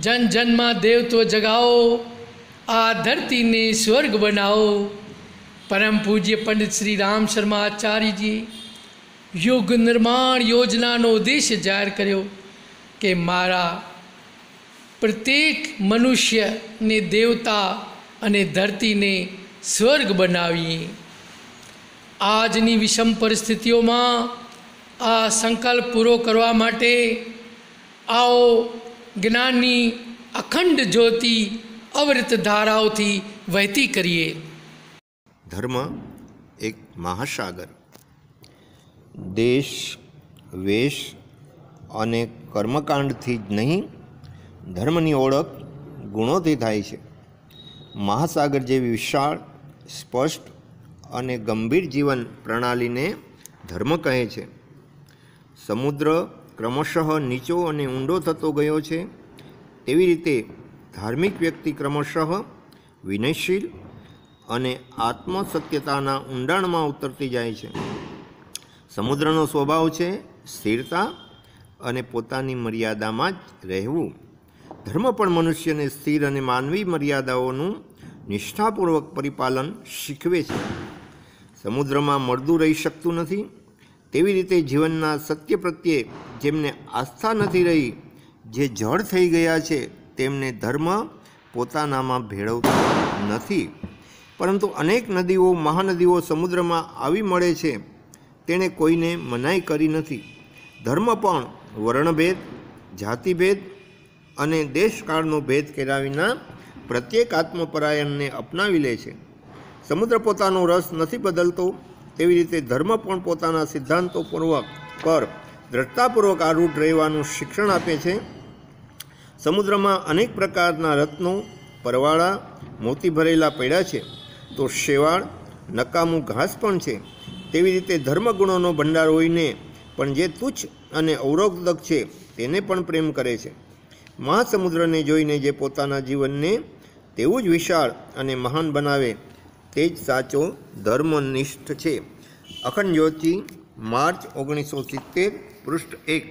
જન જનમાં દેવત્વ જગાવો આ ધરતીને સ્વર્ગ બનાવો પરમ પૂજ્ય પંડિત શ્રી રામ શર્મા આચાર્યજી યુગ નિર્માણ યોજનાનો ઉદ્દેશ્ય જાહેર કર્યો કે મારા પ્રત્યેક મનુષ્યને દેવતા અને ધરતીને સ્વર્ગ બનાવીએ આજની વિષમ પરિસ્થિતિઓમાં આ સંકલ્પ પૂરો કરવા માટે આવો જ્ઞાનની અખંડ જ્યોતિ અવૃત ધારાઓથી વહેતી કરીએ ધર્મ એક મહાસાગર દેશ વેશ અને કર્મકાંડથી જ નહીં ધર્મની ઓળખ ગુણોથી થાય છે મહાસાગર જેવી વિશાળ સ્પષ્ટ અને ગંભીર જીવન પ્રણાલીને ધર્મ કહે છે સમુદ્ર ક્રમશઃ નીચો અને ઊંડો થતો ગયો છે તેવી રીતે ધાર્મિક વ્યક્તિ ક્રમશઃ વિનયશીલ અને આત્મસત્યતાના ઊંડાણમાં ઉતરતી જાય છે સમુદ્રનો સ્વભાવ છે સ્થિરતા અને પોતાની મર્યાદામાં જ રહેવું ધર્મ પણ મનુષ્યને સ્થિર અને માનવી મર્યાદાઓનું નિષ્ઠાપૂર્વક પરિપાલન શીખવે છે સમુદ્રમાં મળદું રહી શકતું નથી તેવી રીતે જીવનના સત્ય પ્રત્યે જેમને આસ્થા નથી રહી જે જળ થઈ ગયા છે તેમને ધર્મ પોતાનામાં ભેળવતો નથી પરંતુ અનેક નદીઓ મહાનદીઓ સમુદ્રમાં આવી મળે છે તેણે કોઈને મનાઈ કરી નથી ધર્મ પણ વર્ણભેદ જાતિભેદ અને દેશકાળનો ભેદ કર્યા વિના પ્રત્યેક આત્મપરાયણને અપનાવી લે છે સમુદ્ર પોતાનો રસ નથી બદલતો તેવી રીતે ધર્મ પણ પોતાના સિદ્ધાંતોપૂર્વક પર દ્રઢતાપૂર્વક આરૂઢ રહેવાનું શિક્ષણ આપે છે સમુદ્રમાં અનેક પ્રકારના રત્નો પરવાળા મોતી ભરેલા પડ્યા છે તો શેવાળ નકામું ઘાસ પણ છે તેવી રીતે ધર્મગુણોનો ભંડાર હોઈને પણ જે તુચ્છ અને અવરોધક છે તેને પણ પ્રેમ કરે છે મહાસમુદ્રને જોઈને જે પોતાના જીવનને તેવું જ વિશાળ અને મહાન બનાવે તે જ સાચો ધર્મનિષ્ઠ છે અખંડ જ્યોતિ માર્ચ ઓગણીસો સિત્તેર પૃષ્ઠ એક